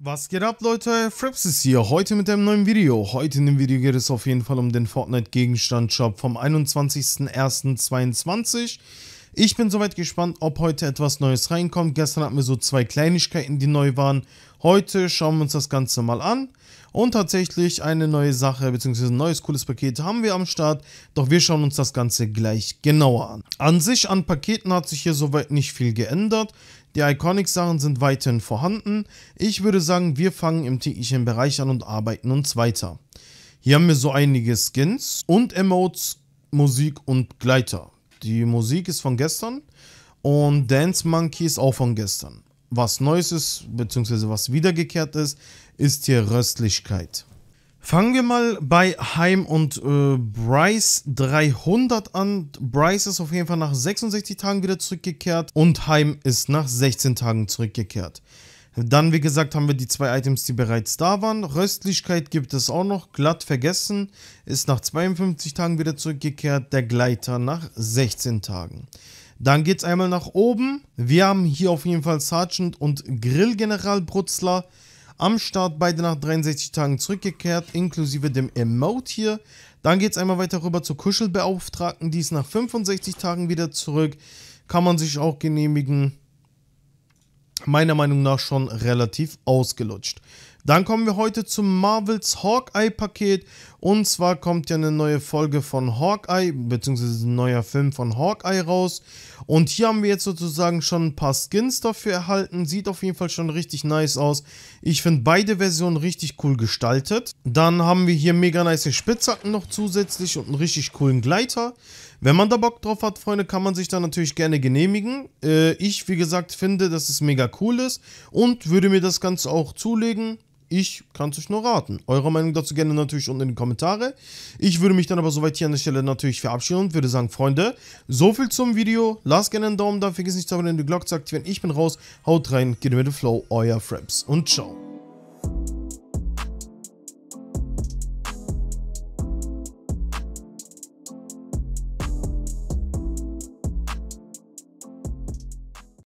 Was geht ab Leute, Fraps ist hier, heute mit einem neuen Video. Heute in dem Video geht es auf jeden Fall um den Fortnite Gegenstand Shop vom 21.01.2022. Ich bin soweit gespannt, ob heute etwas Neues reinkommt. Gestern hatten wir so zwei Kleinigkeiten, die neu waren. Heute schauen wir uns das Ganze mal an. Und tatsächlich eine neue Sache bzw. ein neues cooles Paket haben wir am Start, doch wir schauen uns das Ganze gleich genauer an. An sich an Paketen hat sich hier soweit nicht viel geändert. Die Iconic-Sachen sind weiterhin vorhanden. Ich würde sagen, wir fangen im täglichen Bereich an und arbeiten uns weiter. Hier haben wir so einige Skins und Emotes, Musik und Gleiter. Die Musik ist von gestern und Dance Monkey ist auch von gestern. Was Neues ist, beziehungsweise was wiedergekehrt ist, ist hier Röstlichkeit. Fangen wir mal bei Heim und äh, Bryce 300 an. Bryce ist auf jeden Fall nach 66 Tagen wieder zurückgekehrt und Heim ist nach 16 Tagen zurückgekehrt. Dann, wie gesagt, haben wir die zwei Items, die bereits da waren. Röstlichkeit gibt es auch noch. Glatt vergessen ist nach 52 Tagen wieder zurückgekehrt. Der Gleiter nach 16 Tagen. Dann geht es einmal nach oben. Wir haben hier auf jeden Fall Sergeant und Grillgeneral Brutzler am Start. Beide nach 63 Tagen zurückgekehrt, inklusive dem Emote hier. Dann geht es einmal weiter rüber zur Kuschelbeauftragten. Die ist nach 65 Tagen wieder zurück. Kann man sich auch genehmigen meiner Meinung nach schon relativ ausgelutscht. Dann kommen wir heute zum Marvels Hawkeye-Paket. Und zwar kommt ja eine neue Folge von Hawkeye, beziehungsweise ein neuer Film von Hawkeye raus. Und hier haben wir jetzt sozusagen schon ein paar Skins dafür erhalten. Sieht auf jeden Fall schon richtig nice aus. Ich finde beide Versionen richtig cool gestaltet. Dann haben wir hier mega nice Spitzhacken noch zusätzlich und einen richtig coolen Gleiter. Wenn man da Bock drauf hat, Freunde, kann man sich da natürlich gerne genehmigen. Äh, ich, wie gesagt, finde, dass es mega cool ist und würde mir das Ganze auch zulegen. Ich kann es euch nur raten. Eure Meinung dazu gerne natürlich unten in die Kommentare. Ich würde mich dann aber soweit hier an der Stelle natürlich verabschieden und würde sagen, Freunde, so viel zum Video. Lasst gerne einen Daumen da, vergesst nicht zu abonnieren, die Glocke zu aktivieren. Ich bin raus, haut rein, geht mit dem Flow, euer Fraps und ciao.